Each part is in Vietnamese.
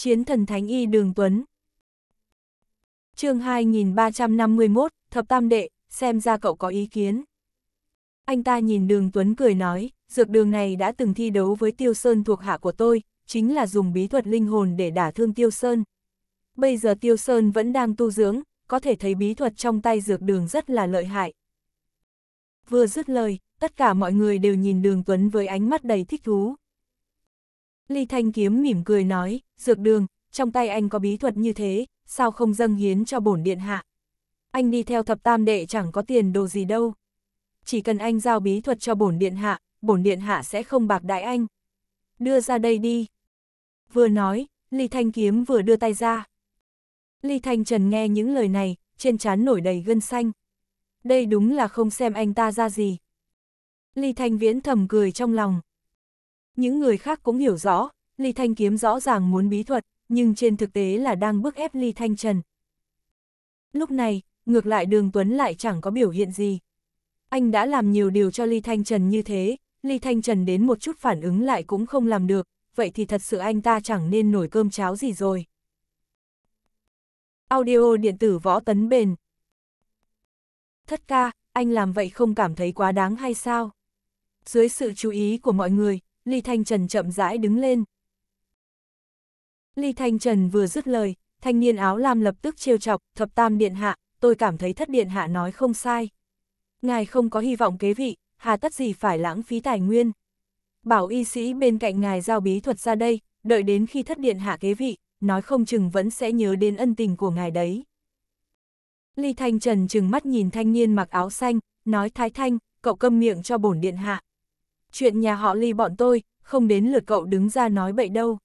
Chiến thần Thánh Y Đường Tuấn chương 2351, Thập Tam Đệ, xem ra cậu có ý kiến. Anh ta nhìn đường Tuấn cười nói, dược đường này đã từng thi đấu với Tiêu Sơn thuộc hạ của tôi, chính là dùng bí thuật linh hồn để đả thương Tiêu Sơn. Bây giờ Tiêu Sơn vẫn đang tu dưỡng, có thể thấy bí thuật trong tay dược đường rất là lợi hại. Vừa dứt lời, tất cả mọi người đều nhìn đường Tuấn với ánh mắt đầy thích thú, Ly Thanh Kiếm mỉm cười nói, dược đường, trong tay anh có bí thuật như thế, sao không dâng hiến cho bổn điện hạ. Anh đi theo thập tam đệ chẳng có tiền đồ gì đâu. Chỉ cần anh giao bí thuật cho bổn điện hạ, bổn điện hạ sẽ không bạc đại anh. Đưa ra đây đi. Vừa nói, Ly Thanh Kiếm vừa đưa tay ra. Ly Thanh Trần nghe những lời này, trên trán nổi đầy gân xanh. Đây đúng là không xem anh ta ra gì. Ly Thanh Viễn thầm cười trong lòng. Những người khác cũng hiểu rõ, Ly Thanh Kiếm rõ ràng muốn bí thuật, nhưng trên thực tế là đang bức ép Ly Thanh Trần. Lúc này, ngược lại Đường Tuấn lại chẳng có biểu hiện gì. Anh đã làm nhiều điều cho Ly Thanh Trần như thế, Ly Thanh Trần đến một chút phản ứng lại cũng không làm được, vậy thì thật sự anh ta chẳng nên nổi cơm cháo gì rồi. Audio điện tử võ tấn bền. Thất ca, anh làm vậy không cảm thấy quá đáng hay sao? Dưới sự chú ý của mọi người, Ly Thanh Trần chậm rãi đứng lên. Ly Thanh Trần vừa dứt lời, thanh niên áo lam lập tức trêu chọc, thập tam điện hạ, tôi cảm thấy thất điện hạ nói không sai. Ngài không có hy vọng kế vị, hà tất gì phải lãng phí tài nguyên. Bảo y sĩ bên cạnh ngài giao bí thuật ra đây, đợi đến khi thất điện hạ kế vị, nói không chừng vẫn sẽ nhớ đến ân tình của ngài đấy. Ly Thanh Trần chừng mắt nhìn thanh niên mặc áo xanh, nói Thái Thanh, cậu câm miệng cho bổn điện hạ, chuyện nhà họ ly bọn tôi, không đến lượt cậu đứng ra nói bậy đâu.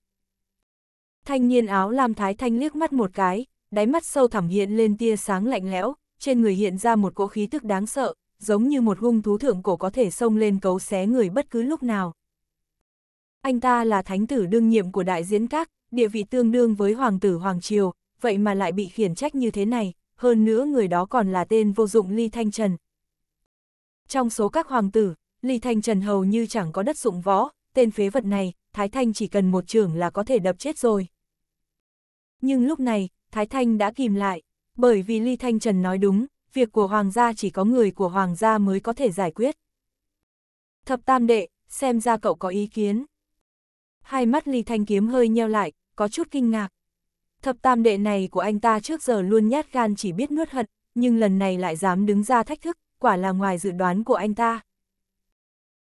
Thanh niên áo làm thái thanh liếc mắt một cái, đáy mắt sâu thẳm hiện lên tia sáng lạnh lẽo, trên người hiện ra một cỗ khí tức đáng sợ, giống như một hung thú thượng cổ có thể xông lên cấu xé người bất cứ lúc nào. Anh ta là thánh tử đương nhiệm của đại diễn các, địa vị tương đương với hoàng tử Hoàng Triều, vậy mà lại bị khiển trách như thế này, hơn nữa người đó còn là tên vô dụng Ly Thanh Trần. Trong số các hoàng tử, Ly Thanh Trần hầu như chẳng có đất dụng võ, tên phế vật này, Thái Thanh chỉ cần một trưởng là có thể đập chết rồi. Nhưng lúc này, Thái Thanh đã kìm lại, bởi vì Ly Thanh Trần nói đúng, việc của Hoàng gia chỉ có người của Hoàng gia mới có thể giải quyết. Thập tam đệ, xem ra cậu có ý kiến. Hai mắt Ly Thanh Kiếm hơi nheo lại, có chút kinh ngạc. Thập tam đệ này của anh ta trước giờ luôn nhát gan chỉ biết nuốt hận, nhưng lần này lại dám đứng ra thách thức, quả là ngoài dự đoán của anh ta.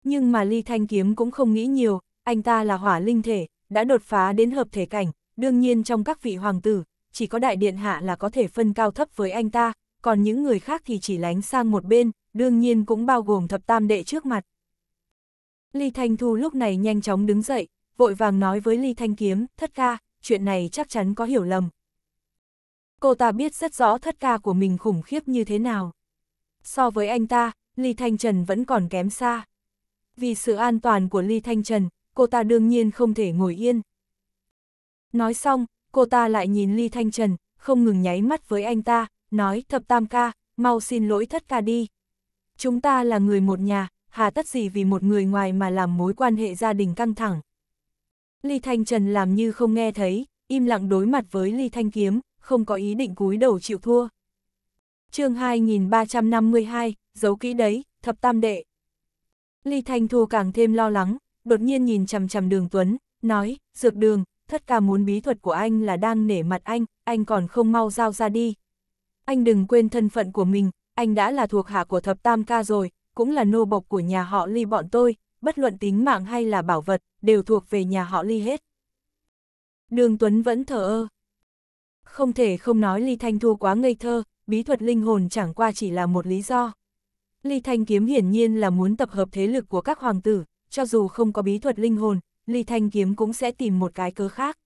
Nhưng mà Ly Thanh Kiếm cũng không nghĩ nhiều, anh ta là hỏa linh thể, đã đột phá đến hợp thể cảnh, đương nhiên trong các vị hoàng tử, chỉ có đại điện hạ là có thể phân cao thấp với anh ta, còn những người khác thì chỉ lánh sang một bên, đương nhiên cũng bao gồm thập tam đệ trước mặt. Ly Thanh Thu lúc này nhanh chóng đứng dậy, vội vàng nói với Ly Thanh Kiếm, thất ca, chuyện này chắc chắn có hiểu lầm. Cô ta biết rất rõ thất ca của mình khủng khiếp như thế nào. So với anh ta, Ly Thanh Trần vẫn còn kém xa vì sự an toàn của Ly Thanh Trần, cô ta đương nhiên không thể ngồi yên. Nói xong, cô ta lại nhìn Ly Thanh Trần, không ngừng nháy mắt với anh ta, nói thập tam ca, mau xin lỗi thất ca đi. Chúng ta là người một nhà, hà tất gì vì một người ngoài mà làm mối quan hệ gia đình căng thẳng. Ly Thanh Trần làm như không nghe thấy, im lặng đối mặt với Ly Thanh Kiếm, không có ý định cúi đầu chịu thua. chương 2352, giấu kỹ đấy, thập tam đệ. Ly Thanh Thu càng thêm lo lắng, đột nhiên nhìn chằm chằm đường Tuấn, nói, dược đường, thất ca muốn bí thuật của anh là đang nể mặt anh, anh còn không mau giao ra đi. Anh đừng quên thân phận của mình, anh đã là thuộc hạ của thập tam ca rồi, cũng là nô bộc của nhà họ Ly bọn tôi, bất luận tính mạng hay là bảo vật, đều thuộc về nhà họ Ly hết. Đường Tuấn vẫn thở ơ. Không thể không nói Ly Thanh Thu quá ngây thơ, bí thuật linh hồn chẳng qua chỉ là một lý do. Ly Thanh Kiếm hiển nhiên là muốn tập hợp thế lực của các hoàng tử, cho dù không có bí thuật linh hồn, Ly Thanh Kiếm cũng sẽ tìm một cái cơ khác.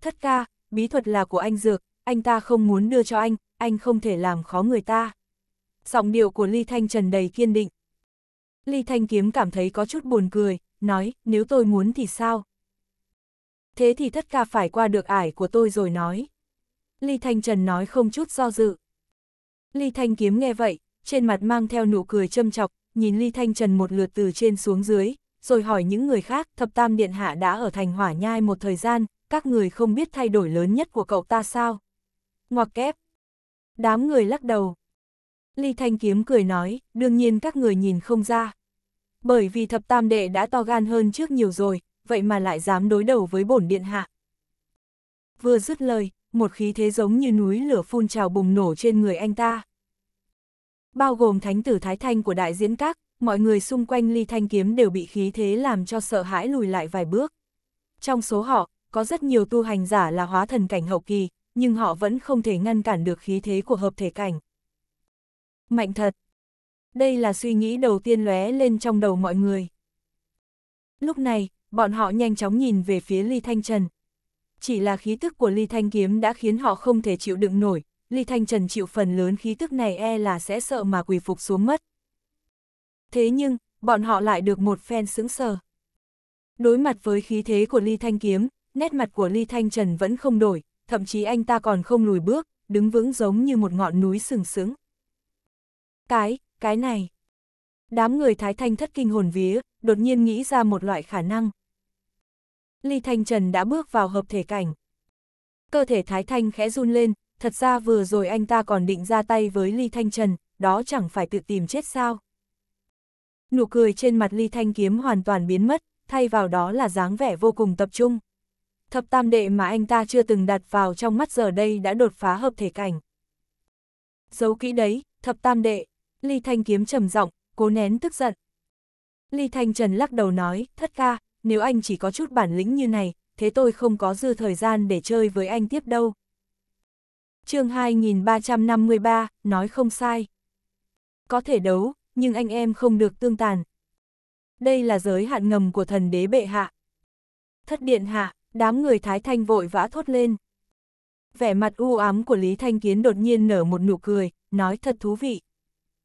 Thất ca, bí thuật là của anh Dược, anh ta không muốn đưa cho anh, anh không thể làm khó người ta. Giọng điệu của Ly Thanh Trần đầy kiên định. Ly Thanh Kiếm cảm thấy có chút buồn cười, nói, nếu tôi muốn thì sao? Thế thì thất ca phải qua được ải của tôi rồi nói. Ly Thanh Trần nói không chút do dự. Ly Thanh Kiếm nghe vậy, trên mặt mang theo nụ cười châm chọc, nhìn Ly Thanh Trần một lượt từ trên xuống dưới, rồi hỏi những người khác, thập tam điện hạ đã ở thành hỏa nhai một thời gian, các người không biết thay đổi lớn nhất của cậu ta sao? Ngoặc kép. Đám người lắc đầu. Ly Thanh Kiếm cười nói, đương nhiên các người nhìn không ra. Bởi vì thập tam đệ đã to gan hơn trước nhiều rồi, vậy mà lại dám đối đầu với bổn điện hạ. Vừa dứt lời, một khí thế giống như núi lửa phun trào bùng nổ trên người anh ta. Bao gồm thánh tử Thái Thanh của đại diễn các, mọi người xung quanh ly thanh kiếm đều bị khí thế làm cho sợ hãi lùi lại vài bước. Trong số họ, có rất nhiều tu hành giả là hóa thần cảnh hậu kỳ, nhưng họ vẫn không thể ngăn cản được khí thế của hợp thể cảnh. Mạnh thật! Đây là suy nghĩ đầu tiên lóe lên trong đầu mọi người. Lúc này, bọn họ nhanh chóng nhìn về phía Ly Thanh Trần. Chỉ là khí tức của Ly Thanh Kiếm đã khiến họ không thể chịu đựng nổi, Ly Thanh Trần chịu phần lớn khí tức này e là sẽ sợ mà quỳ phục xuống mất. Thế nhưng, bọn họ lại được một phen sững sờ. Đối mặt với khí thế của Ly Thanh Kiếm, nét mặt của Ly Thanh Trần vẫn không đổi, thậm chí anh ta còn không lùi bước, đứng vững giống như một ngọn núi sừng sững. Cái, cái này. Đám người Thái Thanh thất kinh hồn vía, đột nhiên nghĩ ra một loại khả năng. Ly Thanh Trần đã bước vào hợp thể cảnh. Cơ thể Thái Thanh khẽ run lên, thật ra vừa rồi anh ta còn định ra tay với Ly Thanh Trần, đó chẳng phải tự tìm chết sao. Nụ cười trên mặt Ly Thanh Kiếm hoàn toàn biến mất, thay vào đó là dáng vẻ vô cùng tập trung. Thập tam đệ mà anh ta chưa từng đặt vào trong mắt giờ đây đã đột phá hợp thể cảnh. Giấu kỹ đấy, thập tam đệ, Ly Thanh Kiếm trầm giọng, cố nén tức giận. Ly Thanh Trần lắc đầu nói, thất ca, nếu anh chỉ có chút bản lĩnh như này, thế tôi không có dư thời gian để chơi với anh tiếp đâu chương 2353, nói không sai. Có thể đấu, nhưng anh em không được tương tàn. Đây là giới hạn ngầm của thần đế bệ hạ. Thất điện hạ, đám người Thái Thanh vội vã thốt lên. Vẻ mặt u ám của Lý Thanh Kiến đột nhiên nở một nụ cười, nói thật thú vị.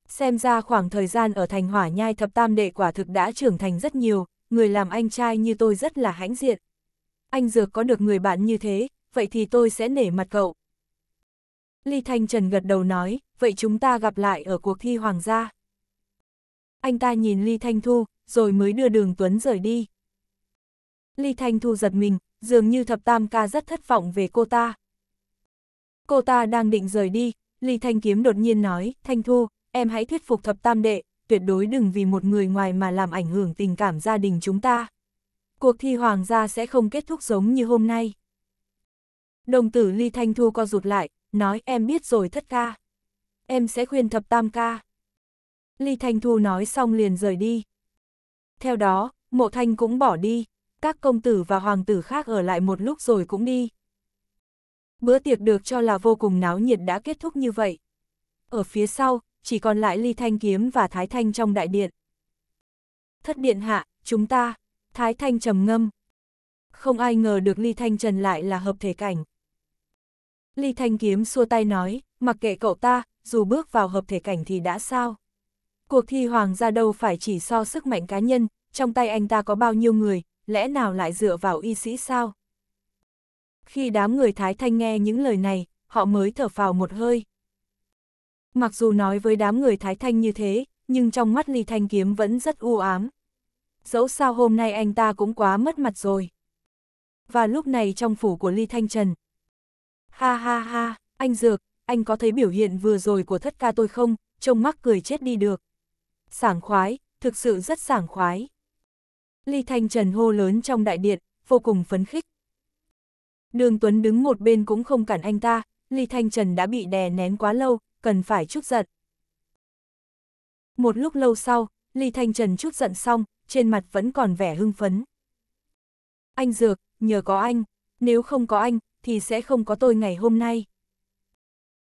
Xem ra khoảng thời gian ở thành hỏa nhai thập tam đệ quả thực đã trưởng thành rất nhiều, người làm anh trai như tôi rất là hãnh diện. Anh Dược có được người bạn như thế, vậy thì tôi sẽ nể mặt cậu. Ly Thanh Trần gật đầu nói, vậy chúng ta gặp lại ở cuộc thi Hoàng gia. Anh ta nhìn Ly Thanh Thu, rồi mới đưa đường Tuấn rời đi. Ly Thanh Thu giật mình, dường như thập tam ca rất thất vọng về cô ta. Cô ta đang định rời đi, Ly Thanh Kiếm đột nhiên nói, Thanh Thu, em hãy thuyết phục thập tam đệ, tuyệt đối đừng vì một người ngoài mà làm ảnh hưởng tình cảm gia đình chúng ta. Cuộc thi hoàng gia sẽ không kết thúc giống như hôm nay. Đồng tử Ly Thanh Thu co rụt lại, nói em biết rồi thất ca. Em sẽ khuyên thập tam ca. Ly Thanh Thu nói xong liền rời đi. Theo đó, mộ thanh cũng bỏ đi, các công tử và hoàng tử khác ở lại một lúc rồi cũng đi. Bữa tiệc được cho là vô cùng náo nhiệt đã kết thúc như vậy. Ở phía sau, chỉ còn lại Ly Thanh Kiếm và Thái Thanh trong đại điện. Thất điện hạ, chúng ta, Thái Thanh trầm ngâm. Không ai ngờ được Ly Thanh Trần lại là hợp thể cảnh. Ly Thanh Kiếm xua tay nói, mặc kệ cậu ta, dù bước vào hợp thể cảnh thì đã sao. Cuộc thi hoàng gia đâu phải chỉ so sức mạnh cá nhân, trong tay anh ta có bao nhiêu người, lẽ nào lại dựa vào y sĩ sao? Khi đám người Thái Thanh nghe những lời này, họ mới thở phào một hơi. Mặc dù nói với đám người Thái Thanh như thế, nhưng trong mắt Ly Thanh Kiếm vẫn rất u ám. Dẫu sao hôm nay anh ta cũng quá mất mặt rồi. Và lúc này trong phủ của Ly Thanh Trần, Ha ha ha, anh Dược, anh có thấy biểu hiện vừa rồi của thất ca tôi không, trông mắc cười chết đi được. Sảng khoái, thực sự rất sảng khoái. Ly Thanh Trần hô lớn trong đại điện, vô cùng phấn khích. Đường Tuấn đứng một bên cũng không cản anh ta, Ly Thanh Trần đã bị đè nén quá lâu, cần phải chút giận. Một lúc lâu sau, Ly Thanh Trần chút giận xong, trên mặt vẫn còn vẻ hưng phấn. Anh Dược, nhờ có anh, nếu không có anh, thì sẽ không có tôi ngày hôm nay.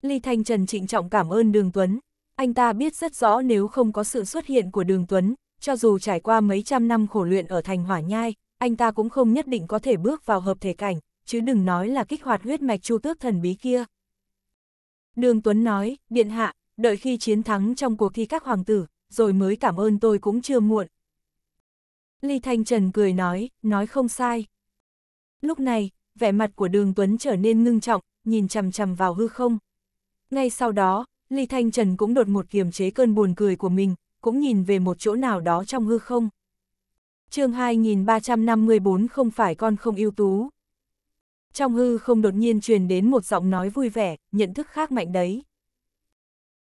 Ly Thanh Trần trịnh trọng cảm ơn Đường Tuấn, anh ta biết rất rõ nếu không có sự xuất hiện của Đường Tuấn, cho dù trải qua mấy trăm năm khổ luyện ở thành hỏa nhai, anh ta cũng không nhất định có thể bước vào hợp thể cảnh, chứ đừng nói là kích hoạt huyết mạch chu tước thần bí kia. Đường Tuấn nói, Điện Hạ, đợi khi chiến thắng trong cuộc thi các hoàng tử, rồi mới cảm ơn tôi cũng chưa muộn. Ly Thanh Trần cười nói, nói không sai. Lúc này, vẻ mặt của đường Tuấn trở nên ngưng trọng, nhìn chằm chằm vào hư không. Ngay sau đó, Ly Thanh Trần cũng đột một kiềm chế cơn buồn cười của mình, cũng nhìn về một chỗ nào đó trong hư không. chương 2354 không phải con không ưu tú. Trong hư không đột nhiên truyền đến một giọng nói vui vẻ, nhận thức khác mạnh đấy.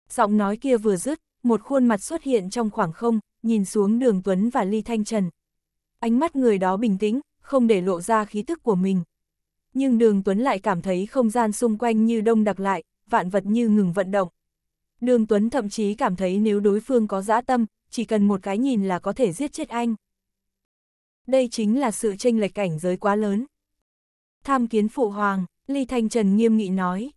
Giọng nói kia vừa dứt, một khuôn mặt xuất hiện trong khoảng không, nhìn xuống đường Tuấn và Ly Thanh Trần. Ánh mắt người đó bình tĩnh, không để lộ ra khí tức của mình nhưng đường Tuấn lại cảm thấy không gian xung quanh như đông đặc lại, vạn vật như ngừng vận động. Đường Tuấn thậm chí cảm thấy nếu đối phương có dã tâm, chỉ cần một cái nhìn là có thể giết chết anh. Đây chính là sự tranh lệch cảnh giới quá lớn. Tham kiến phụ hoàng, Ly Thanh Trần nghiêm nghị nói.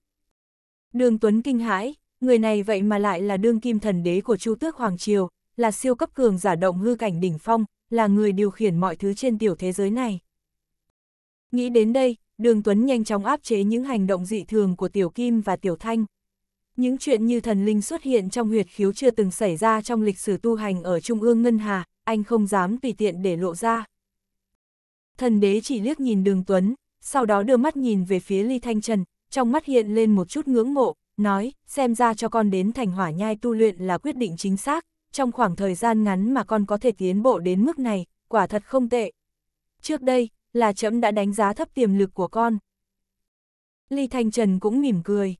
Đường Tuấn kinh hãi, người này vậy mà lại là đương kim thần đế của Chu Tước Hoàng Triều, là siêu cấp cường giả động hư cảnh đỉnh phong, là người điều khiển mọi thứ trên tiểu thế giới này. Nghĩ đến đây, đường Tuấn nhanh chóng áp chế những hành động dị thường của Tiểu Kim và Tiểu Thanh. Những chuyện như thần linh xuất hiện trong huyệt khiếu chưa từng xảy ra trong lịch sử tu hành ở Trung ương Ngân Hà, anh không dám tùy tiện để lộ ra. Thần đế chỉ liếc nhìn đường Tuấn, sau đó đưa mắt nhìn về phía Ly Thanh Trần, trong mắt hiện lên một chút ngưỡng mộ, nói, xem ra cho con đến thành hỏa nhai tu luyện là quyết định chính xác, trong khoảng thời gian ngắn mà con có thể tiến bộ đến mức này, quả thật không tệ. Trước đây, là chấm đã đánh giá thấp tiềm lực của con. Ly Thanh Trần cũng mỉm cười.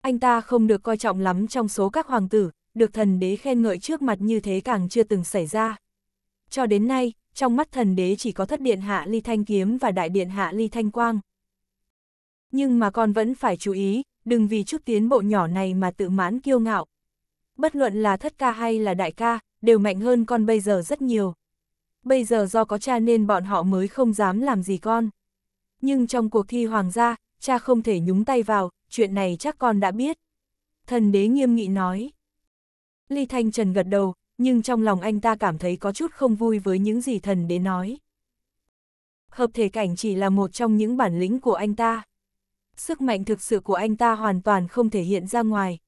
Anh ta không được coi trọng lắm trong số các hoàng tử, được thần đế khen ngợi trước mặt như thế càng chưa từng xảy ra. Cho đến nay, trong mắt thần đế chỉ có thất điện hạ Ly Thanh Kiếm và đại điện hạ Ly Thanh Quang. Nhưng mà con vẫn phải chú ý, đừng vì chút tiến bộ nhỏ này mà tự mãn kiêu ngạo. Bất luận là thất ca hay là đại ca, đều mạnh hơn con bây giờ rất nhiều bây giờ do có cha nên bọn họ mới không dám làm gì con. Nhưng trong cuộc thi hoàng gia, cha không thể nhúng tay vào, chuyện này chắc con đã biết. Thần đế nghiêm nghị nói. Ly Thanh Trần gật đầu, nhưng trong lòng anh ta cảm thấy có chút không vui với những gì thần đế nói. Hợp thể cảnh chỉ là một trong những bản lĩnh của anh ta. Sức mạnh thực sự của anh ta hoàn toàn không thể hiện ra ngoài.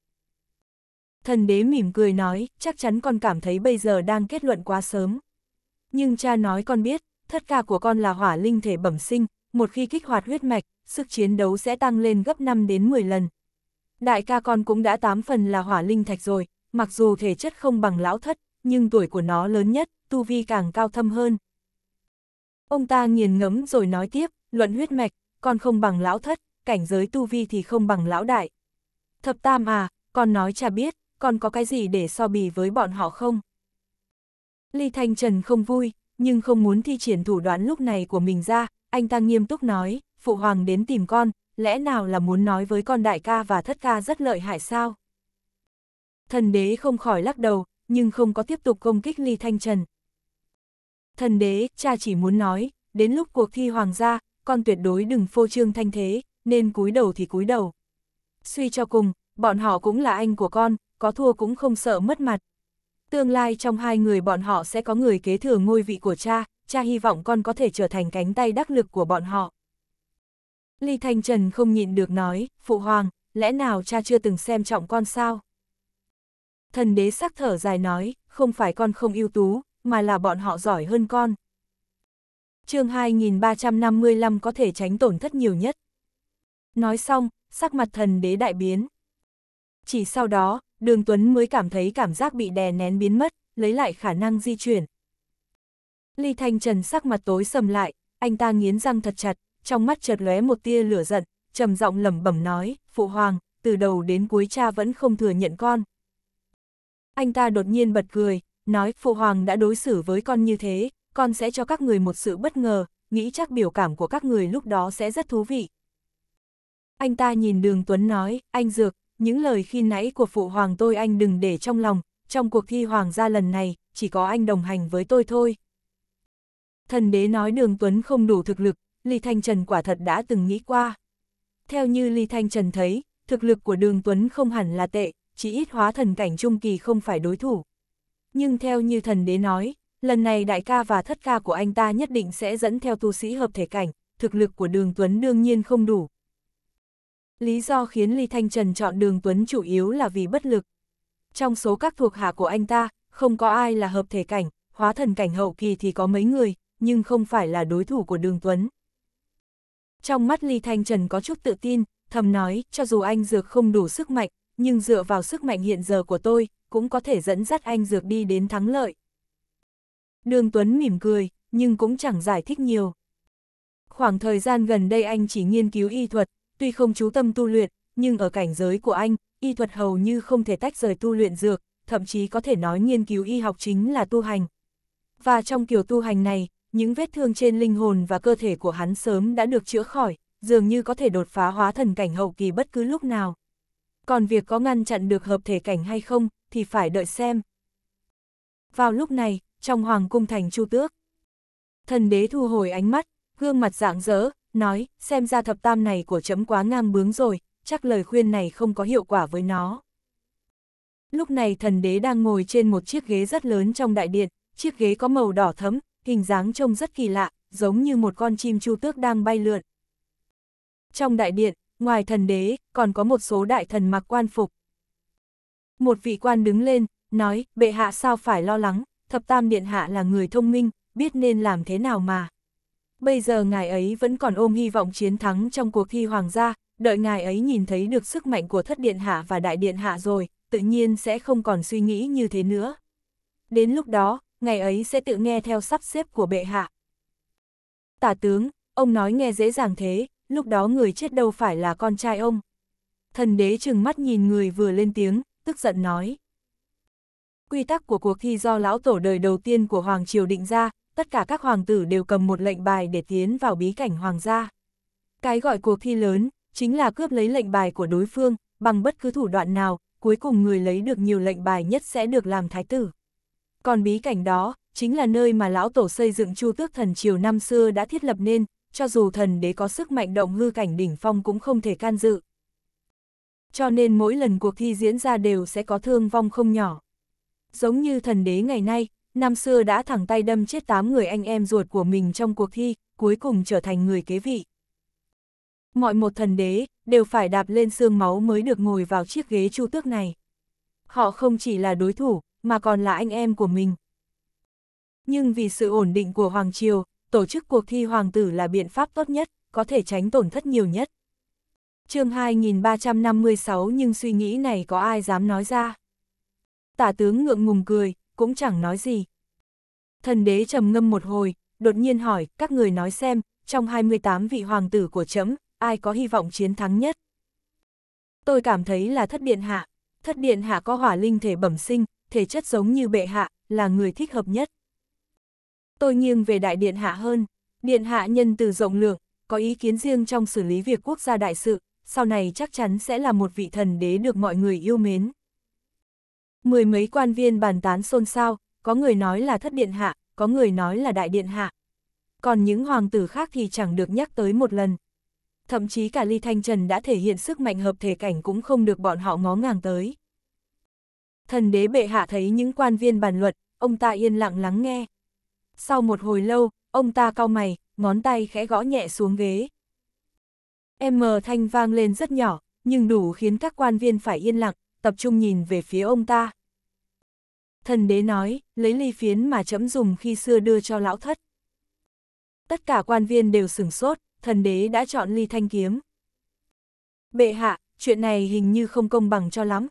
Thần đế mỉm cười nói, chắc chắn con cảm thấy bây giờ đang kết luận quá sớm nhưng cha nói con biết, thất ca của con là hỏa linh thể bẩm sinh, một khi kích hoạt huyết mạch, sức chiến đấu sẽ tăng lên gấp 5 đến 10 lần. Đại ca con cũng đã 8 phần là hỏa linh thạch rồi, mặc dù thể chất không bằng lão thất, nhưng tuổi của nó lớn nhất, tu vi càng cao thâm hơn. Ông ta nghiền ngẫm rồi nói tiếp, luận huyết mạch, con không bằng lão thất, cảnh giới tu vi thì không bằng lão đại. Thập tam à, con nói cha biết, con có cái gì để so bì với bọn họ không? Ly Thanh Trần không vui, nhưng không muốn thi triển thủ đoạn lúc này của mình ra, anh ta nghiêm túc nói, phụ hoàng đến tìm con, lẽ nào là muốn nói với con đại ca và thất ca rất lợi hại sao? Thần đế không khỏi lắc đầu, nhưng không có tiếp tục công kích Ly Thanh Trần. Thần đế, cha chỉ muốn nói, đến lúc cuộc thi hoàng gia, con tuyệt đối đừng phô trương thanh thế, nên cúi đầu thì cúi đầu. Suy cho cùng, bọn họ cũng là anh của con, có thua cũng không sợ mất mặt tương lai trong hai người bọn họ sẽ có người kế thừa ngôi vị của cha, cha hy vọng con có thể trở thành cánh tay đắc lực của bọn họ. Ly Thanh Trần không nhịn được nói, Phụ Hoàng, lẽ nào cha chưa từng xem trọng con sao? Thần đế sắc thở dài nói, không phải con không ưu tú, mà là bọn họ giỏi hơn con. chương 2355 có thể tránh tổn thất nhiều nhất. Nói xong, sắc mặt thần đế đại biến. Chỉ sau đó, đường Tuấn mới cảm thấy cảm giác bị đè nén biến mất, lấy lại khả năng di chuyển. Ly Thanh Trần sắc mặt tối sầm lại, anh ta nghiến răng thật chặt, trong mắt chợt lóe một tia lửa giận, trầm giọng lẩm bẩm nói, "Phụ hoàng, từ đầu đến cuối cha vẫn không thừa nhận con." Anh ta đột nhiên bật cười, nói, "Phụ hoàng đã đối xử với con như thế, con sẽ cho các người một sự bất ngờ, nghĩ chắc biểu cảm của các người lúc đó sẽ rất thú vị." Anh ta nhìn Đường Tuấn nói, "Anh dược, những lời khi nãy của phụ hoàng tôi anh đừng để trong lòng, trong cuộc thi hoàng gia lần này, chỉ có anh đồng hành với tôi thôi. Thần đế nói đường Tuấn không đủ thực lực, Ly Thanh Trần quả thật đã từng nghĩ qua. Theo như Ly Thanh Trần thấy, thực lực của đường Tuấn không hẳn là tệ, chỉ ít hóa thần cảnh trung kỳ không phải đối thủ. Nhưng theo như thần đế nói, lần này đại ca và thất ca của anh ta nhất định sẽ dẫn theo tu sĩ hợp thể cảnh, thực lực của đường Tuấn đương nhiên không đủ, Lý do khiến Lý Thanh Trần chọn đường Tuấn chủ yếu là vì bất lực. Trong số các thuộc hạ của anh ta, không có ai là hợp thể cảnh, hóa thần cảnh hậu kỳ thì có mấy người, nhưng không phải là đối thủ của đường Tuấn. Trong mắt Lý Thanh Trần có chút tự tin, thầm nói, cho dù anh dược không đủ sức mạnh, nhưng dựa vào sức mạnh hiện giờ của tôi, cũng có thể dẫn dắt anh dược đi đến thắng lợi. Đường Tuấn mỉm cười, nhưng cũng chẳng giải thích nhiều. Khoảng thời gian gần đây anh chỉ nghiên cứu y thuật, Tuy không chú tâm tu luyện, nhưng ở cảnh giới của anh, y thuật hầu như không thể tách rời tu luyện dược, thậm chí có thể nói nghiên cứu y học chính là tu hành. Và trong kiểu tu hành này, những vết thương trên linh hồn và cơ thể của hắn sớm đã được chữa khỏi, dường như có thể đột phá hóa thần cảnh hậu kỳ bất cứ lúc nào. Còn việc có ngăn chặn được hợp thể cảnh hay không, thì phải đợi xem. Vào lúc này, trong hoàng cung thành Chu Tước, thần đế thu hồi ánh mắt, gương mặt rạng rỡ, nói, xem ra thập tam này của chấm quá ngang bướng rồi, chắc lời khuyên này không có hiệu quả với nó. Lúc này thần đế đang ngồi trên một chiếc ghế rất lớn trong đại điện, chiếc ghế có màu đỏ thấm, hình dáng trông rất kỳ lạ, giống như một con chim chu tước đang bay lượn. Trong đại điện, ngoài thần đế, còn có một số đại thần mặc quan phục. Một vị quan đứng lên, nói, bệ hạ sao phải lo lắng, thập tam điện hạ là người thông minh, biết nên làm thế nào mà bây giờ ngài ấy vẫn còn ôm hy vọng chiến thắng trong cuộc thi hoàng gia, đợi ngài ấy nhìn thấy được sức mạnh của thất điện hạ và đại điện hạ rồi, tự nhiên sẽ không còn suy nghĩ như thế nữa. Đến lúc đó, ngài ấy sẽ tự nghe theo sắp xếp của bệ hạ. Tả tướng, ông nói nghe dễ dàng thế, lúc đó người chết đâu phải là con trai ông. Thần đế chừng mắt nhìn người vừa lên tiếng, tức giận nói. Quy tắc của cuộc thi do lão tổ đời đầu tiên của Hoàng Triều định ra, tất cả các hoàng tử đều cầm một lệnh bài để tiến vào bí cảnh hoàng gia. Cái gọi cuộc thi lớn, chính là cướp lấy lệnh bài của đối phương, bằng bất cứ thủ đoạn nào, cuối cùng người lấy được nhiều lệnh bài nhất sẽ được làm thái tử. Còn bí cảnh đó, chính là nơi mà lão tổ xây dựng chu tước thần triều năm xưa đã thiết lập nên, cho dù thần đế có sức mạnh động hư cảnh đỉnh phong cũng không thể can dự. Cho nên mỗi lần cuộc thi diễn ra đều sẽ có thương vong không nhỏ. Giống như thần đế ngày nay, năm xưa đã thẳng tay đâm chết 8 người anh em ruột của mình trong cuộc thi, cuối cùng trở thành người kế vị. Mọi một thần đế, đều phải đạp lên xương máu mới được ngồi vào chiếc ghế chu tước này. Họ không chỉ là đối thủ, mà còn là anh em của mình. Nhưng vì sự ổn định của Hoàng Triều, tổ chức cuộc thi Hoàng tử là biện pháp tốt nhất, có thể tránh tổn thất nhiều nhất. chương 2356 nhưng suy nghĩ này có ai dám nói ra. Tả tướng ngượng ngùng cười, cũng chẳng nói gì. Thần đế trầm ngâm một hồi, đột nhiên hỏi, các người nói xem, trong 28 vị hoàng tử của chấm, ai có hy vọng chiến thắng nhất? Tôi cảm thấy là thất điện hạ. Thất điện hạ có hỏa linh thể bẩm sinh, thể chất giống như bệ hạ, là người thích hợp nhất. Tôi nghiêng về đại điện hạ hơn. Điện hạ nhân từ rộng lượng, có ý kiến riêng trong xử lý việc quốc gia đại sự, sau này chắc chắn sẽ là một vị thần đế được mọi người yêu mến. Mười mấy quan viên bàn tán xôn xao, có người nói là thất điện hạ, có người nói là đại điện hạ. Còn những hoàng tử khác thì chẳng được nhắc tới một lần. Thậm chí cả Ly Thanh Trần đã thể hiện sức mạnh hợp thể cảnh cũng không được bọn họ ngó ngàng tới. Thần đế bệ hạ thấy những quan viên bàn luận, ông ta yên lặng lắng nghe. Sau một hồi lâu, ông ta cau mày, ngón tay khẽ gõ nhẹ xuống ghế. M thanh vang lên rất nhỏ, nhưng đủ khiến các quan viên phải yên lặng, tập trung nhìn về phía ông ta. Thần đế nói, lấy ly phiến mà chấm dùng khi xưa đưa cho lão thất. Tất cả quan viên đều sửng sốt, thần đế đã chọn ly thanh kiếm. Bệ hạ, chuyện này hình như không công bằng cho lắm.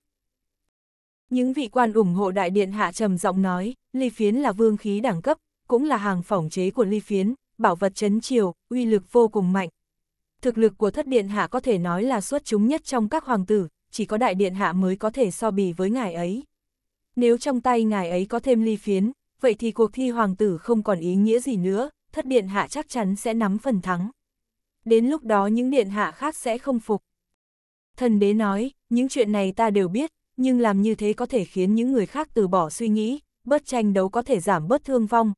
Những vị quan ủng hộ đại điện hạ trầm giọng nói, ly phiến là vương khí đẳng cấp, cũng là hàng phỏng chế của ly phiến, bảo vật chấn triều, uy lực vô cùng mạnh. Thực lực của thất điện hạ có thể nói là xuất chúng nhất trong các hoàng tử, chỉ có đại điện hạ mới có thể so bì với ngài ấy. Nếu trong tay ngài ấy có thêm ly phiến, vậy thì cuộc thi hoàng tử không còn ý nghĩa gì nữa, thất điện hạ chắc chắn sẽ nắm phần thắng. Đến lúc đó những điện hạ khác sẽ không phục. Thần đế nói, những chuyện này ta đều biết, nhưng làm như thế có thể khiến những người khác từ bỏ suy nghĩ, bớt tranh đấu có thể giảm bớt thương vong.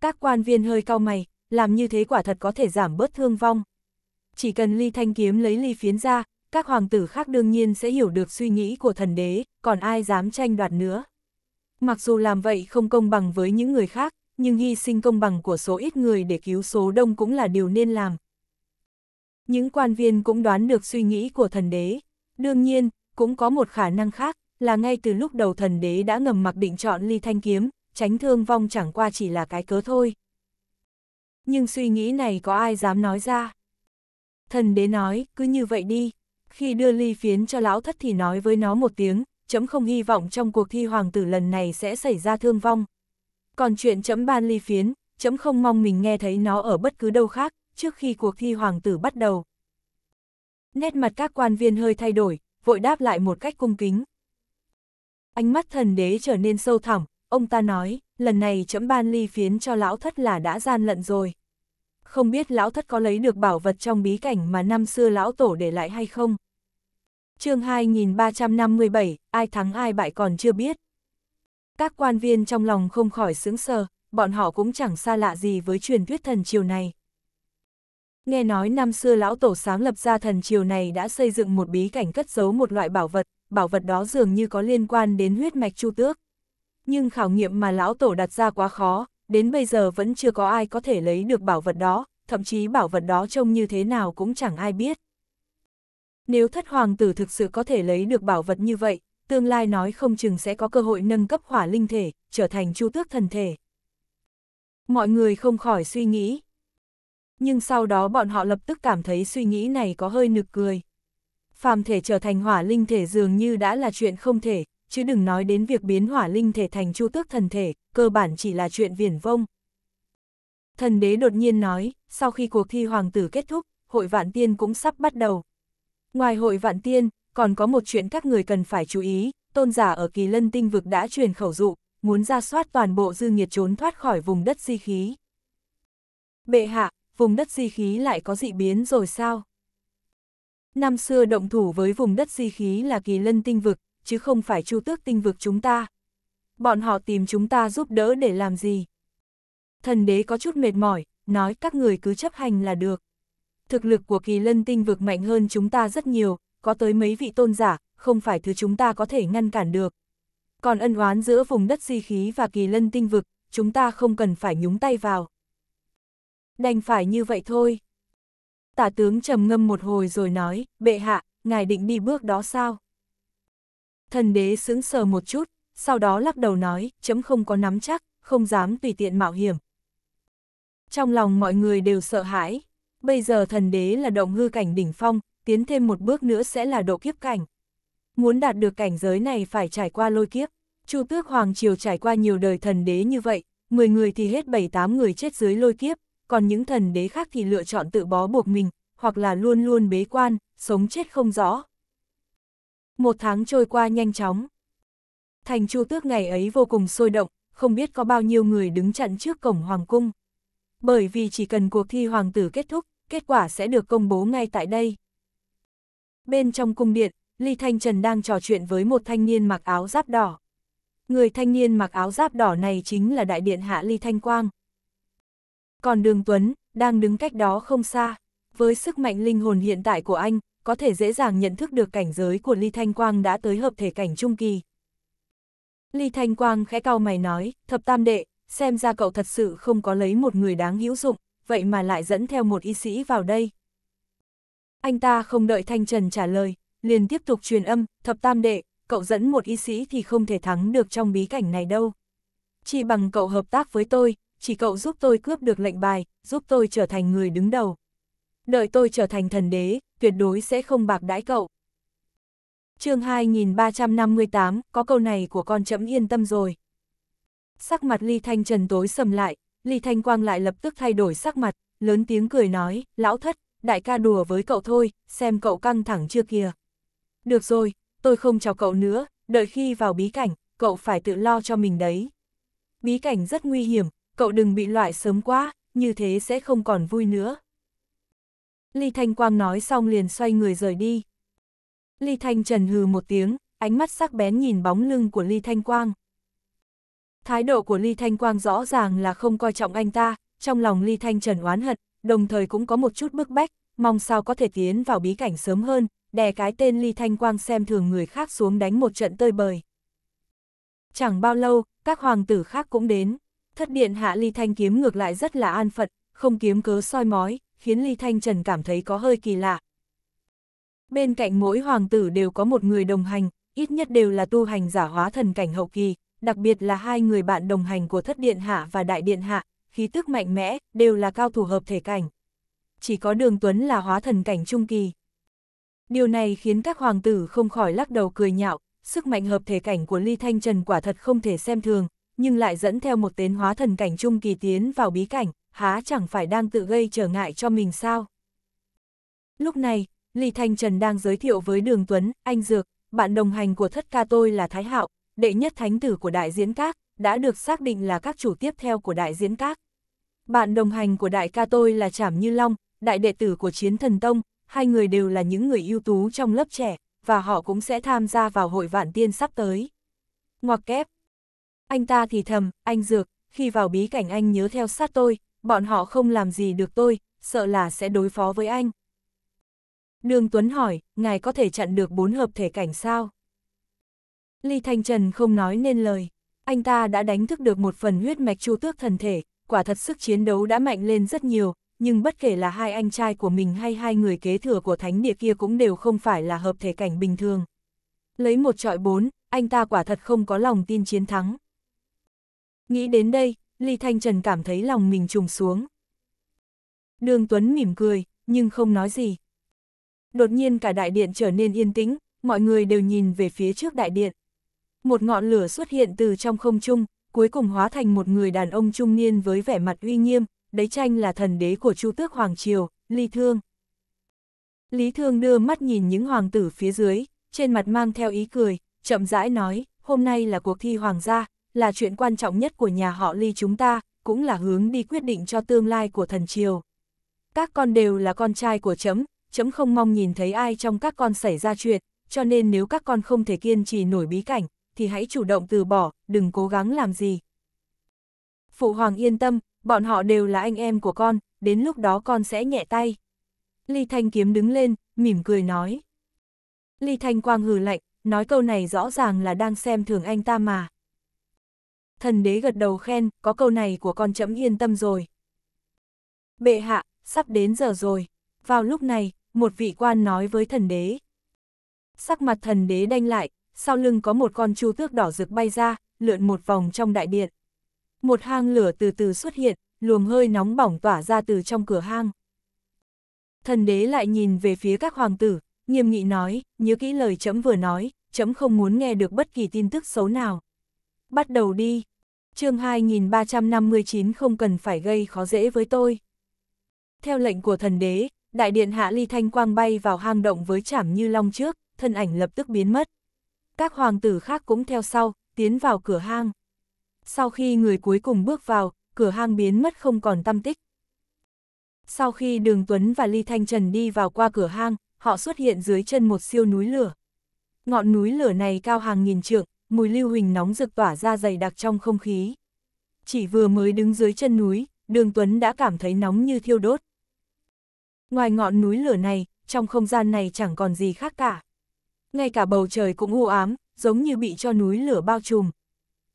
Các quan viên hơi cau mày, làm như thế quả thật có thể giảm bớt thương vong. Chỉ cần ly thanh kiếm lấy ly phiến ra, các hoàng tử khác đương nhiên sẽ hiểu được suy nghĩ của thần đế, còn ai dám tranh đoạt nữa. Mặc dù làm vậy không công bằng với những người khác, nhưng hy sinh công bằng của số ít người để cứu số đông cũng là điều nên làm. Những quan viên cũng đoán được suy nghĩ của thần đế. Đương nhiên, cũng có một khả năng khác, là ngay từ lúc đầu thần đế đã ngầm mặc định chọn ly thanh kiếm, tránh thương vong chẳng qua chỉ là cái cớ thôi. Nhưng suy nghĩ này có ai dám nói ra? Thần đế nói, cứ như vậy đi, khi đưa ly phiến cho lão thất thì nói với nó một tiếng, chấm không hy vọng trong cuộc thi hoàng tử lần này sẽ xảy ra thương vong. Còn chuyện chấm ban ly phiến, chấm không mong mình nghe thấy nó ở bất cứ đâu khác, trước khi cuộc thi hoàng tử bắt đầu. Nét mặt các quan viên hơi thay đổi, vội đáp lại một cách cung kính. Ánh mắt thần đế trở nên sâu thẳm, ông ta nói, lần này chấm ban ly phiến cho lão thất là đã gian lận rồi không biết lão thất có lấy được bảo vật trong bí cảnh mà năm xưa lão tổ để lại hay không. chương 2357, ai thắng ai bại còn chưa biết. Các quan viên trong lòng không khỏi sướng sờ, bọn họ cũng chẳng xa lạ gì với truyền thuyết thần triều này. Nghe nói năm xưa lão tổ sáng lập ra thần triều này đã xây dựng một bí cảnh cất giấu một loại bảo vật, bảo vật đó dường như có liên quan đến huyết mạch chu tước. Nhưng khảo nghiệm mà lão tổ đặt ra quá khó, đến bây giờ vẫn chưa có ai có thể lấy được bảo vật đó, thậm chí bảo vật đó trông như thế nào cũng chẳng ai biết. Nếu thất hoàng tử thực sự có thể lấy được bảo vật như vậy, tương lai nói không chừng sẽ có cơ hội nâng cấp hỏa linh thể, trở thành chu tước thần thể. Mọi người không khỏi suy nghĩ. Nhưng sau đó bọn họ lập tức cảm thấy suy nghĩ này có hơi nực cười. Phàm thể trở thành hỏa linh thể dường như đã là chuyện không thể, chứ đừng nói đến việc biến hỏa linh thể thành chu tước thần thể, cơ bản chỉ là chuyện viển vông. Thần đế đột nhiên nói, sau khi cuộc thi hoàng tử kết thúc, hội vạn tiên cũng sắp bắt đầu. Ngoài hội vạn tiên, còn có một chuyện các người cần phải chú ý, tôn giả ở kỳ lân tinh vực đã truyền khẩu dụ, muốn ra soát toàn bộ dư nghiệt trốn thoát khỏi vùng đất di khí. Bệ hạ, vùng đất di khí lại có dị biến rồi sao? Năm xưa động thủ với vùng đất di khí là kỳ lân tinh vực, chứ không phải chu tước tinh vực chúng ta. Bọn họ tìm chúng ta giúp đỡ để làm gì? Thần đế có chút mệt mỏi, nói các người cứ chấp hành là được. Thực lực của kỳ lân tinh vực mạnh hơn chúng ta rất nhiều, có tới mấy vị tôn giả, không phải thứ chúng ta có thể ngăn cản được. Còn ân oán giữa vùng đất di khí và kỳ lân tinh vực, chúng ta không cần phải nhúng tay vào. Đành phải như vậy thôi. Tả tướng trầm ngâm một hồi rồi nói, bệ hạ, ngài định đi bước đó sao? Thần đế sững sờ một chút, sau đó lắc đầu nói, chấm không có nắm chắc, không dám tùy tiện mạo hiểm. Trong lòng mọi người đều sợ hãi, bây giờ thần đế là động hư cảnh đỉnh phong, tiến thêm một bước nữa sẽ là độ kiếp cảnh. Muốn đạt được cảnh giới này phải trải qua lôi kiếp, Chu Tước Hoàng Triều trải qua nhiều đời thần đế như vậy, 10 người thì hết 7-8 người chết dưới lôi kiếp, còn những thần đế khác thì lựa chọn tự bó buộc mình, hoặc là luôn luôn bế quan, sống chết không rõ. Một tháng trôi qua nhanh chóng. Thành Chu Tước ngày ấy vô cùng sôi động, không biết có bao nhiêu người đứng chặn trước cổng Hoàng Cung. Bởi vì chỉ cần cuộc thi Hoàng tử kết thúc, kết quả sẽ được công bố ngay tại đây. Bên trong cung điện, Ly Thanh Trần đang trò chuyện với một thanh niên mặc áo giáp đỏ. Người thanh niên mặc áo giáp đỏ này chính là đại điện hạ Ly Thanh Quang. Còn Đường Tuấn, đang đứng cách đó không xa. Với sức mạnh linh hồn hiện tại của anh, có thể dễ dàng nhận thức được cảnh giới của Ly Thanh Quang đã tới hợp thể cảnh trung kỳ. Ly Thanh Quang khẽ cau mày nói, thập tam đệ, xem ra cậu thật sự không có lấy một người đáng hữu dụng, vậy mà lại dẫn theo một y sĩ vào đây. Anh ta không đợi Thanh Trần trả lời, liền tiếp tục truyền âm, thập tam đệ, cậu dẫn một y sĩ thì không thể thắng được trong bí cảnh này đâu. Chỉ bằng cậu hợp tác với tôi, chỉ cậu giúp tôi cướp được lệnh bài, giúp tôi trở thành người đứng đầu. Đợi tôi trở thành thần đế, tuyệt đối sẽ không bạc đãi cậu. chương 2358, có câu này của con chấm yên tâm rồi. Sắc mặt Ly Thanh Trần tối sầm lại, Ly Thanh Quang lại lập tức thay đổi sắc mặt, lớn tiếng cười nói, lão thất, đại ca đùa với cậu thôi, xem cậu căng thẳng chưa kìa. Được rồi, tôi không chào cậu nữa, đợi khi vào bí cảnh, cậu phải tự lo cho mình đấy. Bí cảnh rất nguy hiểm, cậu đừng bị loại sớm quá, như thế sẽ không còn vui nữa. Ly Thanh Quang nói xong liền xoay người rời đi. Ly Thanh Trần hừ một tiếng, ánh mắt sắc bén nhìn bóng lưng của Ly Thanh Quang. Thái độ của Ly Thanh Quang rõ ràng là không coi trọng anh ta, trong lòng Ly Thanh Trần oán hận, đồng thời cũng có một chút bức bách, mong sao có thể tiến vào bí cảnh sớm hơn, đè cái tên Ly Thanh Quang xem thường người khác xuống đánh một trận tơi bời. Chẳng bao lâu, các hoàng tử khác cũng đến, thất điện hạ Ly Thanh kiếm ngược lại rất là an phận, không kiếm cớ soi mói, khiến Ly Thanh Trần cảm thấy có hơi kỳ lạ. Bên cạnh mỗi hoàng tử đều có một người đồng hành, ít nhất đều là tu hành giả hóa thần cảnh hậu kỳ, đặc biệt là hai người bạn đồng hành của Thất Điện Hạ và Đại Điện Hạ, khí tức mạnh mẽ, đều là cao thủ hợp thể cảnh. Chỉ có Đường Tuấn là hóa thần cảnh trung kỳ. Điều này khiến các hoàng tử không khỏi lắc đầu cười nhạo, sức mạnh hợp thể cảnh của Ly Thanh Trần quả thật không thể xem thường, nhưng lại dẫn theo một tên hóa thần cảnh trung kỳ tiến vào bí cảnh, há chẳng phải đang tự gây trở ngại cho mình sao? Lúc này, Lý Thanh Trần đang giới thiệu với Đường Tuấn, anh Dược, bạn đồng hành của thất ca tôi là Thái Hạo, đệ nhất thánh tử của đại diễn các, đã được xác định là các chủ tiếp theo của đại diễn các. Bạn đồng hành của đại ca tôi là Trảm Như Long, đại đệ tử của Chiến Thần Tông, hai người đều là những người ưu tú trong lớp trẻ, và họ cũng sẽ tham gia vào hội vạn tiên sắp tới. Ngoặc kép. Anh ta thì thầm, anh Dược, khi vào bí cảnh anh nhớ theo sát tôi, bọn họ không làm gì được tôi, sợ là sẽ đối phó với anh. Đường Tuấn hỏi, ngài có thể chặn được bốn hợp thể cảnh sao? Ly Thanh Trần không nói nên lời, anh ta đã đánh thức được một phần huyết mạch chu tước thần thể, quả thật sức chiến đấu đã mạnh lên rất nhiều, nhưng bất kể là hai anh trai của mình hay hai người kế thừa của thánh địa kia cũng đều không phải là hợp thể cảnh bình thường. Lấy một trọi bốn, anh ta quả thật không có lòng tin chiến thắng. Nghĩ đến đây, Ly Thanh Trần cảm thấy lòng mình trùng xuống. Đường Tuấn mỉm cười, nhưng không nói gì. Đột nhiên cả đại điện trở nên yên tĩnh, mọi người đều nhìn về phía trước đại điện. Một ngọn lửa xuất hiện từ trong không trung, cuối cùng hóa thành một người đàn ông trung niên với vẻ mặt uy nghiêm, đấy tranh là thần đế của Chu Tước Hoàng Triều, Ly Thương. Lý Thương đưa mắt nhìn những hoàng tử phía dưới, trên mặt mang theo ý cười, chậm rãi nói, hôm nay là cuộc thi hoàng gia, là chuyện quan trọng nhất của nhà họ Ly chúng ta, cũng là hướng đi quyết định cho tương lai của thần triều. Các con đều là con trai của chấm, chấm không mong nhìn thấy ai trong các con xảy ra chuyện, cho nên nếu các con không thể kiên trì nổi bí cảnh, thì hãy chủ động từ bỏ, đừng cố gắng làm gì. Phụ hoàng yên tâm, bọn họ đều là anh em của con, đến lúc đó con sẽ nhẹ tay. Ly Thanh Kiếm đứng lên, mỉm cười nói. Ly Thanh Quang hừ lạnh, nói câu này rõ ràng là đang xem thường anh ta mà thần đế gật đầu khen, có câu này của con chấm yên tâm rồi. Bệ hạ, sắp đến giờ rồi. Vào lúc này, một vị quan nói với thần đế. Sắc mặt thần đế đanh lại, sau lưng có một con chu tước đỏ rực bay ra, lượn một vòng trong đại điện. Một hang lửa từ từ xuất hiện, luồng hơi nóng bỏng tỏa ra từ trong cửa hang. Thần đế lại nhìn về phía các hoàng tử, nghiêm nghị nói, nhớ kỹ lời chấm vừa nói, chấm không muốn nghe được bất kỳ tin tức xấu nào bắt đầu đi. chương 2359 không cần phải gây khó dễ với tôi. Theo lệnh của thần đế, đại điện hạ ly thanh quang bay vào hang động với chảm như long trước, thân ảnh lập tức biến mất. Các hoàng tử khác cũng theo sau, tiến vào cửa hang. Sau khi người cuối cùng bước vào, cửa hang biến mất không còn tâm tích. Sau khi Đường Tuấn và Ly Thanh Trần đi vào qua cửa hang, họ xuất hiện dưới chân một siêu núi lửa. Ngọn núi lửa này cao hàng nghìn trượng, mùi lưu huỳnh nóng rực tỏa ra dày đặc trong không khí. Chỉ vừa mới đứng dưới chân núi, đường Tuấn đã cảm thấy nóng như thiêu đốt. Ngoài ngọn núi lửa này, trong không gian này chẳng còn gì khác cả. Ngay cả bầu trời cũng u ám, giống như bị cho núi lửa bao trùm.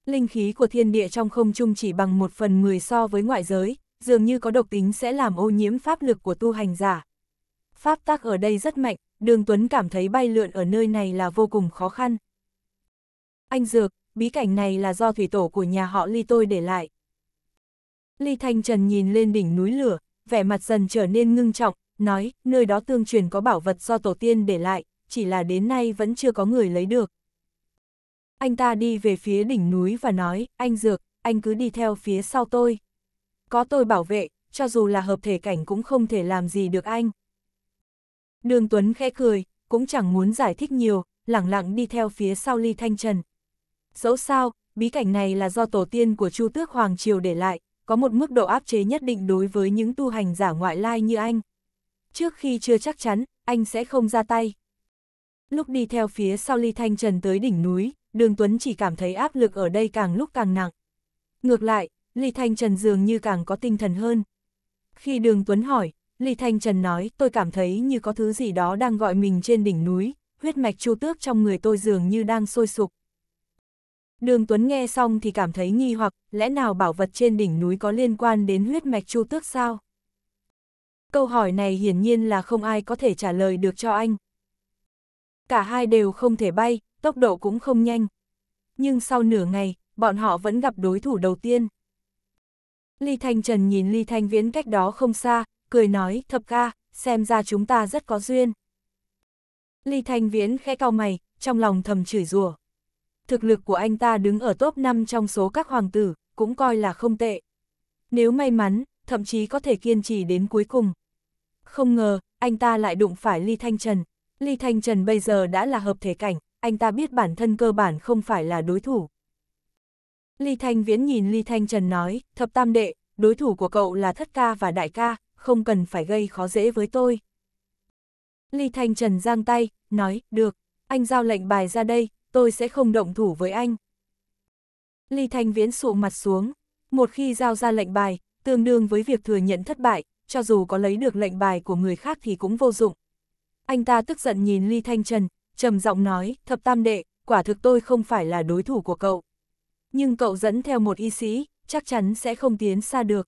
Linh khí của thiên địa trong không trung chỉ bằng một phần mười so với ngoại giới, dường như có độc tính sẽ làm ô nhiễm pháp lực của tu hành giả. Pháp tác ở đây rất mạnh, đường Tuấn cảm thấy bay lượn ở nơi này là vô cùng khó khăn. Anh Dược, bí cảnh này là do thủy tổ của nhà họ Ly tôi để lại. Ly Thanh Trần nhìn lên đỉnh núi lửa, vẻ mặt dần trở nên ngưng trọng, nói, nơi đó tương truyền có bảo vật do tổ tiên để lại, chỉ là đến nay vẫn chưa có người lấy được. Anh ta đi về phía đỉnh núi và nói, anh Dược, anh cứ đi theo phía sau tôi. Có tôi bảo vệ, cho dù là hợp thể cảnh cũng không thể làm gì được anh. Đường Tuấn khẽ cười, cũng chẳng muốn giải thích nhiều, lẳng lặng đi theo phía sau Ly Thanh Trần. Dẫu sao, bí cảnh này là do tổ tiên của Chu Tước Hoàng Triều để lại, có một mức độ áp chế nhất định đối với những tu hành giả ngoại lai như anh. Trước khi chưa chắc chắn, anh sẽ không ra tay. Lúc đi theo phía sau Ly Thanh Trần tới đỉnh núi, Đường Tuấn chỉ cảm thấy áp lực ở đây càng lúc càng nặng. Ngược lại, Ly Thanh Trần dường như càng có tinh thần hơn. Khi Đường Tuấn hỏi, Ly Thanh Trần nói tôi cảm thấy như có thứ gì đó đang gọi mình trên đỉnh núi, huyết mạch chu tước trong người tôi dường như đang sôi sục. Đường Tuấn nghe xong thì cảm thấy nghi hoặc, lẽ nào bảo vật trên đỉnh núi có liên quan đến huyết mạch chu tước sao? Câu hỏi này hiển nhiên là không ai có thể trả lời được cho anh. Cả hai đều không thể bay, tốc độ cũng không nhanh. Nhưng sau nửa ngày, bọn họ vẫn gặp đối thủ đầu tiên. Ly Thanh Trần nhìn Ly Thanh Viễn cách đó không xa, cười nói, thập ca, xem ra chúng ta rất có duyên. Ly Thanh Viễn khẽ cau mày, trong lòng thầm chửi rủa thực lực của anh ta đứng ở top 5 trong số các hoàng tử, cũng coi là không tệ. Nếu may mắn, thậm chí có thể kiên trì đến cuối cùng. Không ngờ, anh ta lại đụng phải Ly Thanh Trần. Ly Thanh Trần bây giờ đã là hợp thể cảnh, anh ta biết bản thân cơ bản không phải là đối thủ. Ly Thanh Viễn nhìn Ly Thanh Trần nói, thập tam đệ, đối thủ của cậu là thất ca và đại ca, không cần phải gây khó dễ với tôi. Ly Thanh Trần giang tay, nói, được, anh giao lệnh bài ra đây, tôi sẽ không động thủ với anh. Ly Thanh Viễn sụ mặt xuống, một khi giao ra lệnh bài, tương đương với việc thừa nhận thất bại, cho dù có lấy được lệnh bài của người khác thì cũng vô dụng. Anh ta tức giận nhìn Ly Thanh Trần, trầm giọng nói, thập tam đệ, quả thực tôi không phải là đối thủ của cậu. Nhưng cậu dẫn theo một y sĩ, chắc chắn sẽ không tiến xa được.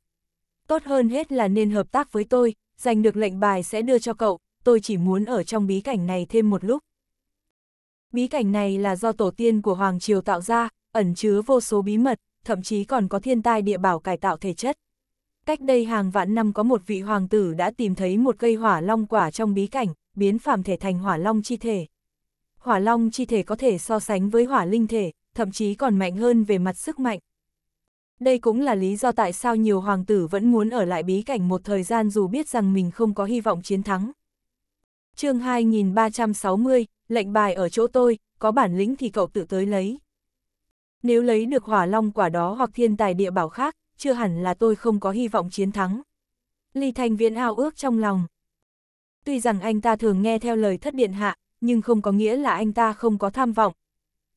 Tốt hơn hết là nên hợp tác với tôi, giành được lệnh bài sẽ đưa cho cậu, tôi chỉ muốn ở trong bí cảnh này thêm một lúc. Bí cảnh này là do tổ tiên của Hoàng Triều tạo ra, ẩn chứa vô số bí mật, thậm chí còn có thiên tai địa bảo cải tạo thể chất. Cách đây hàng vạn năm có một vị hoàng tử đã tìm thấy một cây hỏa long quả trong bí cảnh, biến phàm thể thành hỏa long chi thể. Hỏa long chi thể có thể so sánh với hỏa linh thể, thậm chí còn mạnh hơn về mặt sức mạnh. Đây cũng là lý do tại sao nhiều hoàng tử vẫn muốn ở lại bí cảnh một thời gian dù biết rằng mình không có hy vọng chiến thắng chương 2360, lệnh bài ở chỗ tôi, có bản lĩnh thì cậu tự tới lấy. Nếu lấy được hỏa long quả đó hoặc thiên tài địa bảo khác, chưa hẳn là tôi không có hy vọng chiến thắng. Ly thành Viễn ao ước trong lòng. Tuy rằng anh ta thường nghe theo lời thất điện hạ, nhưng không có nghĩa là anh ta không có tham vọng.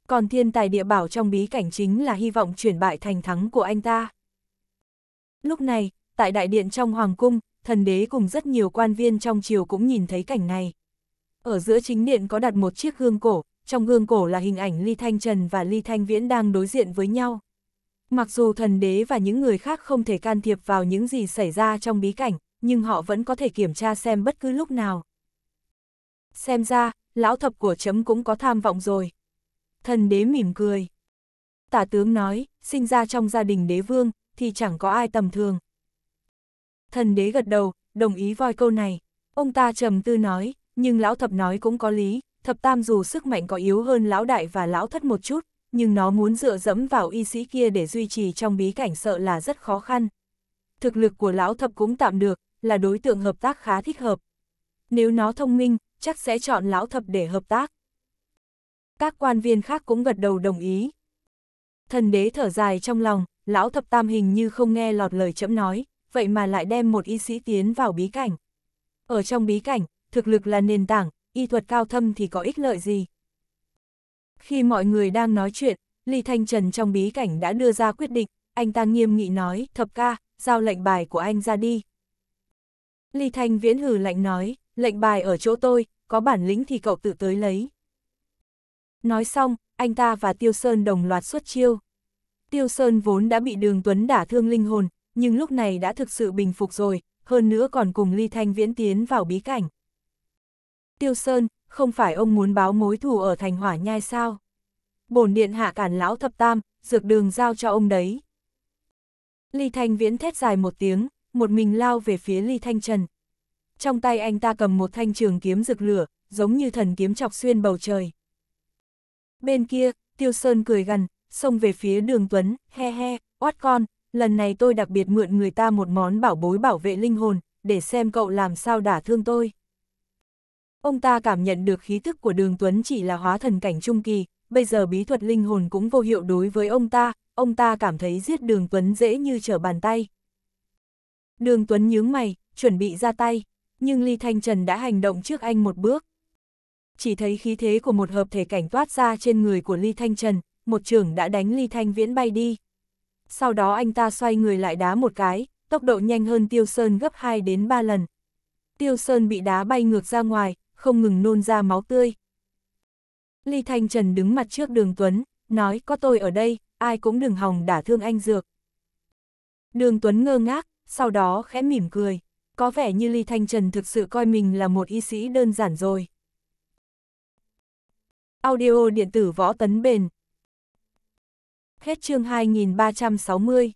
Còn thiên tài địa bảo trong bí cảnh chính là hy vọng chuyển bại thành thắng của anh ta. Lúc này, tại đại điện trong Hoàng Cung, thần đế cùng rất nhiều quan viên trong triều cũng nhìn thấy cảnh này. Ở giữa chính điện có đặt một chiếc gương cổ, trong gương cổ là hình ảnh Ly Thanh Trần và Ly Thanh Viễn đang đối diện với nhau. Mặc dù thần đế và những người khác không thể can thiệp vào những gì xảy ra trong bí cảnh, nhưng họ vẫn có thể kiểm tra xem bất cứ lúc nào. Xem ra, lão thập của chấm cũng có tham vọng rồi. Thần đế mỉm cười. Tả tướng nói, sinh ra trong gia đình đế vương, thì chẳng có ai tầm thường, Thần đế gật đầu, đồng ý voi câu này. Ông ta trầm tư nói, nhưng lão thập nói cũng có lý, thập tam dù sức mạnh có yếu hơn lão đại và lão thất một chút, nhưng nó muốn dựa dẫm vào y sĩ kia để duy trì trong bí cảnh sợ là rất khó khăn. Thực lực của lão thập cũng tạm được, là đối tượng hợp tác khá thích hợp. Nếu nó thông minh, chắc sẽ chọn lão thập để hợp tác. Các quan viên khác cũng gật đầu đồng ý. Thần đế thở dài trong lòng, lão thập tam hình như không nghe lọt lời chấm nói, vậy mà lại đem một y sĩ tiến vào bí cảnh. Ở trong bí cảnh, thực lực là nền tảng, y thuật cao thâm thì có ích lợi gì? Khi mọi người đang nói chuyện, Lý Thanh Trần trong bí cảnh đã đưa ra quyết định, anh ta nghiêm nghị nói, thập ca, giao lệnh bài của anh ra đi. Lý Thanh Viễn hừ lạnh nói, lệnh bài ở chỗ tôi, có bản lĩnh thì cậu tự tới lấy. Nói xong, anh ta và Tiêu Sơn đồng loạt xuất chiêu. Tiêu Sơn vốn đã bị Đường Tuấn đả thương linh hồn, nhưng lúc này đã thực sự bình phục rồi, hơn nữa còn cùng Ly Thanh Viễn tiến vào bí cảnh. Tiêu Sơn, không phải ông muốn báo mối thù ở thành hỏa nhai sao? Bổn điện hạ cản lão thập tam, dược đường giao cho ông đấy. Ly Thanh Viễn thét dài một tiếng, một mình lao về phía Ly Thanh Trần. Trong tay anh ta cầm một thanh trường kiếm rực lửa, giống như thần kiếm chọc xuyên bầu trời. Bên kia, Tiêu Sơn cười gần, xông về phía đường Tuấn, he he, oát con, lần này tôi đặc biệt mượn người ta một món bảo bối bảo vệ linh hồn, để xem cậu làm sao đả thương tôi. Ông ta cảm nhận được khí thức của đường Tuấn chỉ là hóa thần cảnh trung kỳ, bây giờ bí thuật linh hồn cũng vô hiệu đối với ông ta, ông ta cảm thấy giết đường Tuấn dễ như trở bàn tay. Đường Tuấn nhướng mày, chuẩn bị ra tay, nhưng Ly Thanh Trần đã hành động trước anh một bước. Chỉ thấy khí thế của một hợp thể cảnh toát ra trên người của Ly Thanh Trần, một trưởng đã đánh Ly Thanh Viễn bay đi sau đó anh ta xoay người lại đá một cái, tốc độ nhanh hơn Tiêu Sơn gấp 2 đến 3 lần. Tiêu Sơn bị đá bay ngược ra ngoài, không ngừng nôn ra máu tươi. Ly Thanh Trần đứng mặt trước đường Tuấn, nói có tôi ở đây, ai cũng đừng hòng đả thương anh dược. Đường Tuấn ngơ ngác, sau đó khẽ mỉm cười. Có vẻ như Ly Thanh Trần thực sự coi mình là một y sĩ đơn giản rồi. Audio điện tử võ tấn bền Hết chương 2360